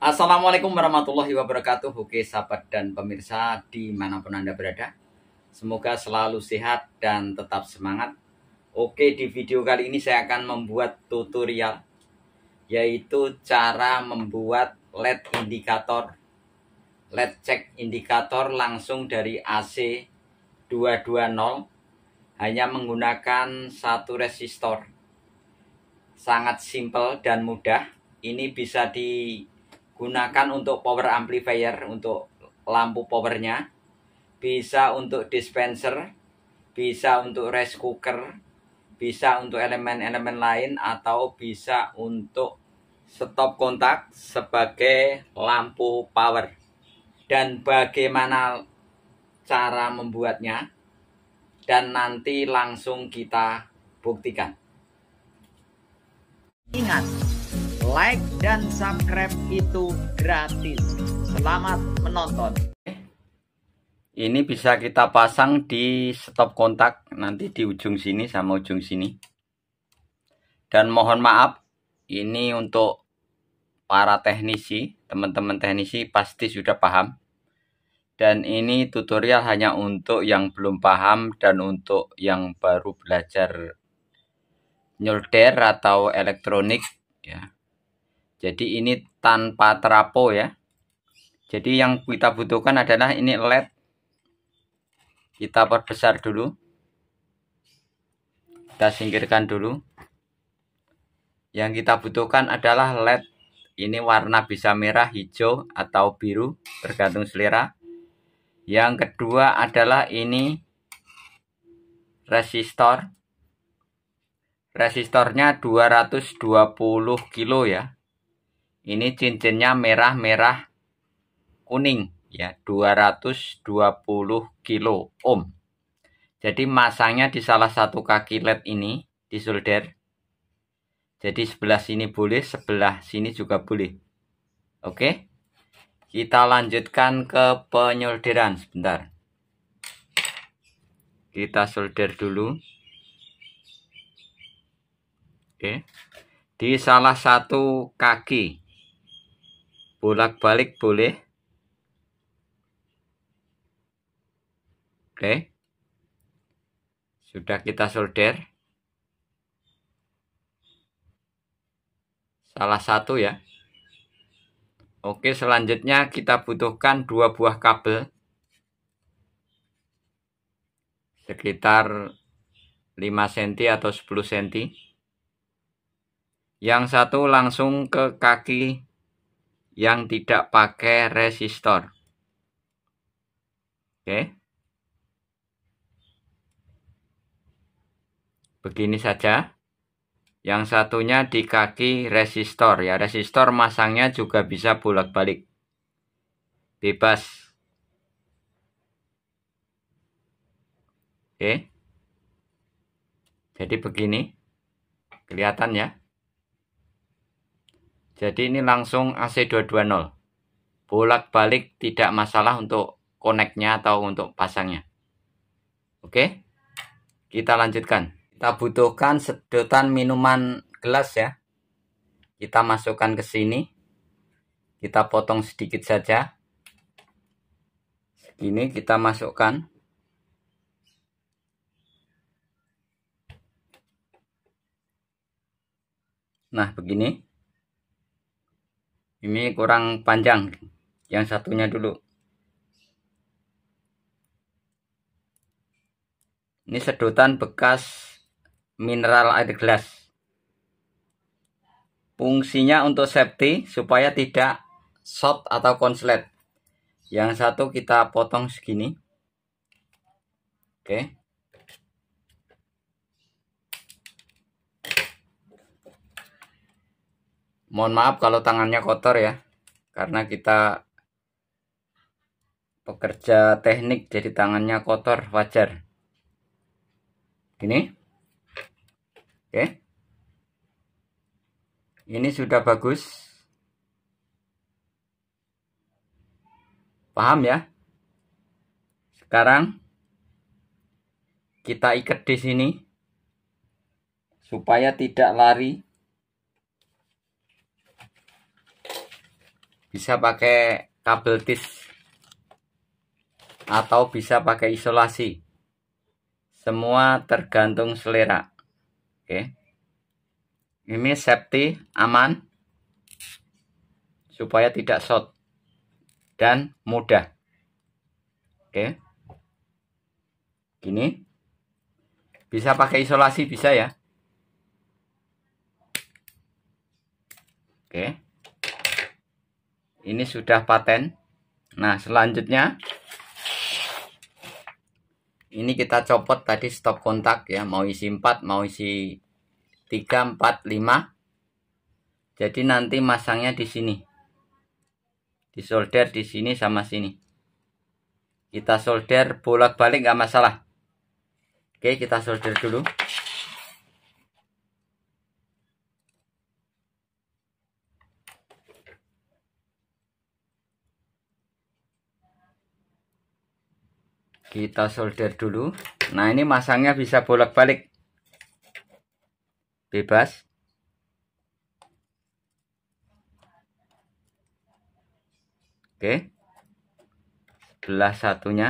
Assalamualaikum warahmatullahi wabarakatuh Oke sahabat dan pemirsa di dimanapun anda berada Semoga selalu sehat dan tetap semangat Oke di video kali ini saya akan membuat tutorial Yaitu cara membuat LED indikator LED check indikator langsung dari AC 220 Hanya menggunakan satu resistor Sangat simple dan mudah Ini bisa di gunakan untuk power amplifier untuk lampu powernya bisa untuk dispenser bisa untuk rice cooker bisa untuk elemen-elemen lain atau bisa untuk stop kontak sebagai lampu power dan bagaimana cara membuatnya dan nanti langsung kita buktikan ingat Like dan subscribe itu gratis. Selamat menonton. Ini bisa kita pasang di stop kontak nanti di ujung sini sama ujung sini. Dan mohon maaf, ini untuk para teknisi, teman-teman teknisi pasti sudah paham. Dan ini tutorial hanya untuk yang belum paham dan untuk yang baru belajar nyolder atau elektronik ya jadi ini tanpa trapo ya. Jadi yang kita butuhkan adalah ini LED. Kita perbesar dulu. Kita singkirkan dulu. Yang kita butuhkan adalah LED. Ini warna bisa merah, hijau, atau biru. Tergantung selera. Yang kedua adalah ini resistor. Resistornya 220 kilo ya ini cincinnya merah-merah kuning ya 220 kilo ohm. Jadi masangnya di salah satu kaki led ini di solder. Jadi sebelah sini boleh, sebelah sini juga boleh. Oke. Kita lanjutkan ke penyolderan sebentar. Kita solder dulu. Oke. Di salah satu kaki bolak-balik boleh oke sudah kita solder salah satu ya oke selanjutnya kita butuhkan dua buah kabel sekitar 5 cm atau 10 cm yang satu langsung ke kaki yang tidak pakai resistor. Oke. Begini saja. Yang satunya di kaki resistor ya. Resistor masangnya juga bisa bolak-balik. Bebas. Oke. Jadi begini. Kelihatan ya. Jadi ini langsung AC220. Bolak-balik tidak masalah untuk koneknya atau untuk pasangnya. Oke. Kita lanjutkan. Kita butuhkan sedotan minuman gelas ya. Kita masukkan ke sini. Kita potong sedikit saja. Ini kita masukkan. Nah, begini ini kurang panjang yang satunya dulu ini sedotan bekas mineral air gelas fungsinya untuk safety supaya tidak short atau konslet yang satu kita potong segini oke okay. Mohon maaf kalau tangannya kotor ya, karena kita pekerja teknik jadi tangannya kotor wajar. Ini, oke, ini sudah bagus. Paham ya? Sekarang kita ikat di sini supaya tidak lari bisa pakai kabel tis atau bisa pakai isolasi semua tergantung selera oke ini safety aman supaya tidak short dan mudah oke gini bisa pakai isolasi bisa ya oke okay ini sudah paten nah selanjutnya ini kita copot tadi stop kontak ya mau isi 4 mau isi 3 4 5 jadi nanti masangnya di sini di solder di sini sama sini kita solder bolak-balik nggak masalah oke kita solder dulu kita solder dulu nah ini masangnya bisa bolak-balik bebas oke sebelah satunya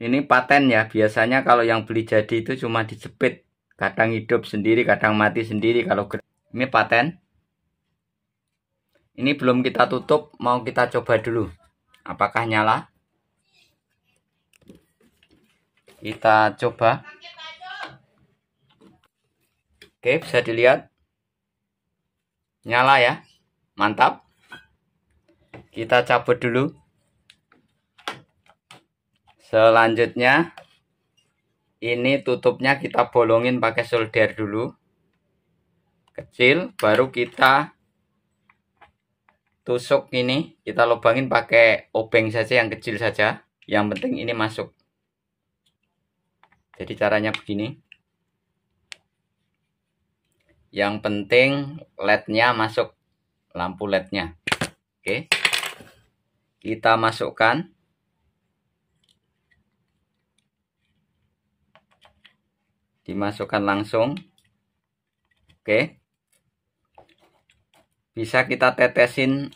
ini paten ya biasanya kalau yang beli jadi itu cuma dijepit kadang hidup sendiri kadang mati sendiri kalau ini paten ini belum kita tutup mau kita coba dulu Apakah nyala? Kita coba. Oke, bisa dilihat. Nyala ya. Mantap. Kita cabut dulu. Selanjutnya, ini tutupnya kita bolongin pakai solder dulu. Kecil, baru kita tusuk ini kita lubangin pakai obeng saja yang kecil saja yang penting ini masuk jadi caranya begini yang penting lednya masuk lampu lednya oke kita masukkan dimasukkan langsung oke bisa kita tetesin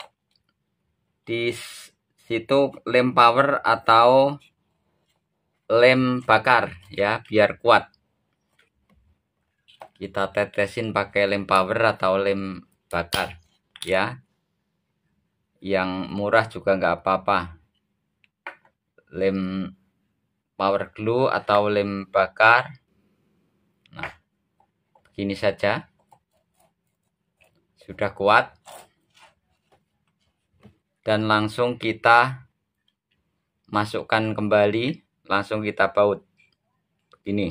di situ lem power atau lem bakar ya biar kuat kita tetesin pakai lem power atau lem bakar ya yang murah juga nggak apa-apa lem power glue atau lem bakar nah begini saja sudah kuat. Dan langsung kita masukkan kembali, langsung kita baut. Ini.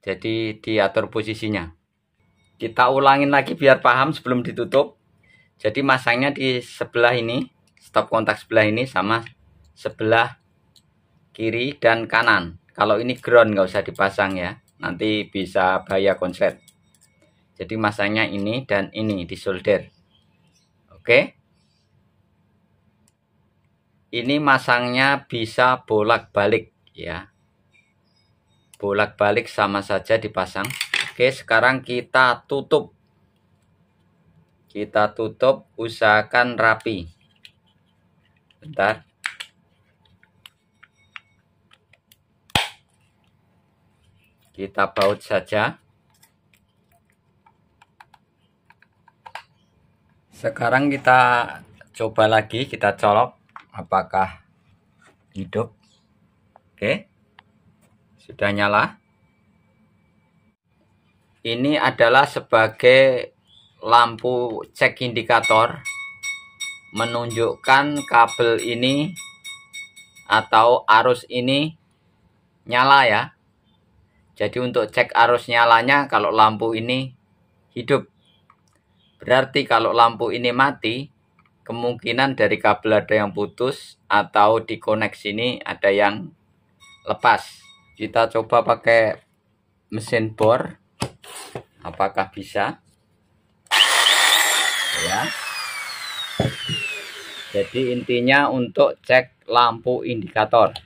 Jadi diatur posisinya. Kita ulangin lagi biar paham sebelum ditutup. Jadi masangnya di sebelah ini, stop kontak sebelah ini sama sebelah kiri dan kanan. Kalau ini ground nggak usah dipasang ya, nanti bisa bahaya konslet. Jadi masangnya ini dan ini di solder. Oke. Ini masangnya bisa bolak-balik ya. Bolak-balik sama saja dipasang. Oke, sekarang kita tutup. Kita tutup usahakan rapi. Bentar. kita baut saja Sekarang kita coba lagi, kita colok apakah hidup. Oke. Sudah nyala. Ini adalah sebagai lampu cek indikator menunjukkan kabel ini atau arus ini nyala ya. Jadi untuk cek arus nyalanya kalau lampu ini hidup Berarti kalau lampu ini mati, kemungkinan dari kabel ada yang putus atau di koneksi ini ada yang lepas. Kita coba pakai mesin bor. Apakah bisa? Ya. Jadi intinya untuk cek lampu indikator.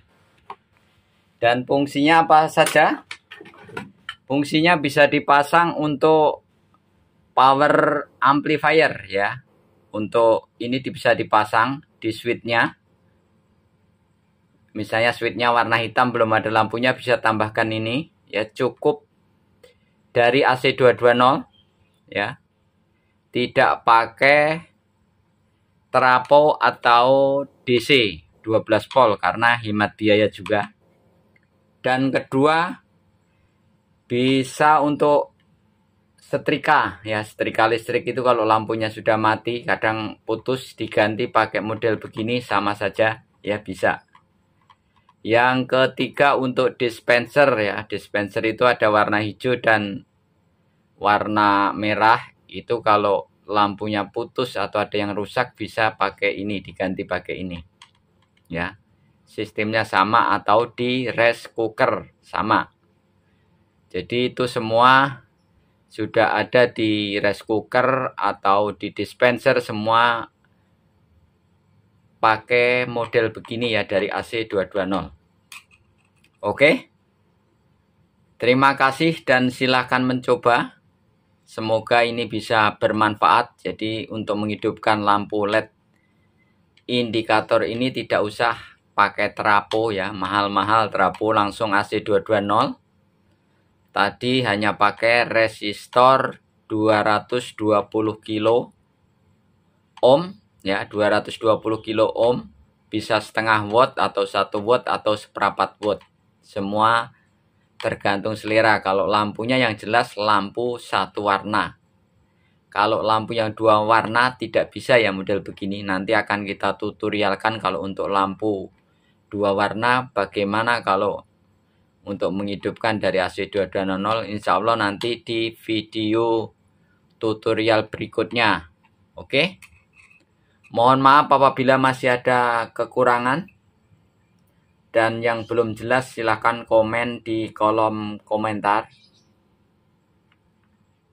Dan fungsinya apa saja? Fungsinya bisa dipasang untuk power amplifier ya. Untuk ini bisa dipasang di switchnya. Misalnya switchnya warna hitam belum ada lampunya bisa tambahkan ini ya cukup dari AC220 ya. Tidak pakai trapo atau DC 12 volt karena hemat biaya juga. Dan kedua bisa untuk setrika ya setrika listrik itu kalau lampunya sudah mati kadang putus diganti pakai model begini sama saja ya bisa yang ketiga untuk dispenser ya dispenser itu ada warna hijau dan warna merah itu kalau lampunya putus atau ada yang rusak bisa pakai ini diganti pakai ini ya sistemnya sama atau di rice cooker sama jadi itu semua sudah ada di rice cooker atau di dispenser semua pakai model begini ya dari AC220 oke terima kasih dan silahkan mencoba semoga ini bisa bermanfaat jadi untuk menghidupkan lampu led indikator ini tidak usah pakai trapo ya mahal-mahal trapo langsung AC220 Tadi hanya pakai resistor 220 kilo ohm ya 220 kilo ohm bisa setengah watt atau satu watt atau seperempat watt semua tergantung selera kalau lampunya yang jelas lampu satu warna kalau lampu yang dua warna tidak bisa ya model begini nanti akan kita tutorialkan kalau untuk lampu dua warna bagaimana kalau untuk menghidupkan dari AC2200 insya Allah nanti di video tutorial berikutnya oke mohon maaf apabila masih ada kekurangan dan yang belum jelas silahkan komen di kolom komentar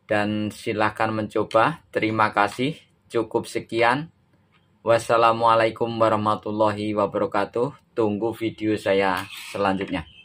dan silahkan mencoba terima kasih cukup sekian wassalamualaikum warahmatullahi wabarakatuh tunggu video saya selanjutnya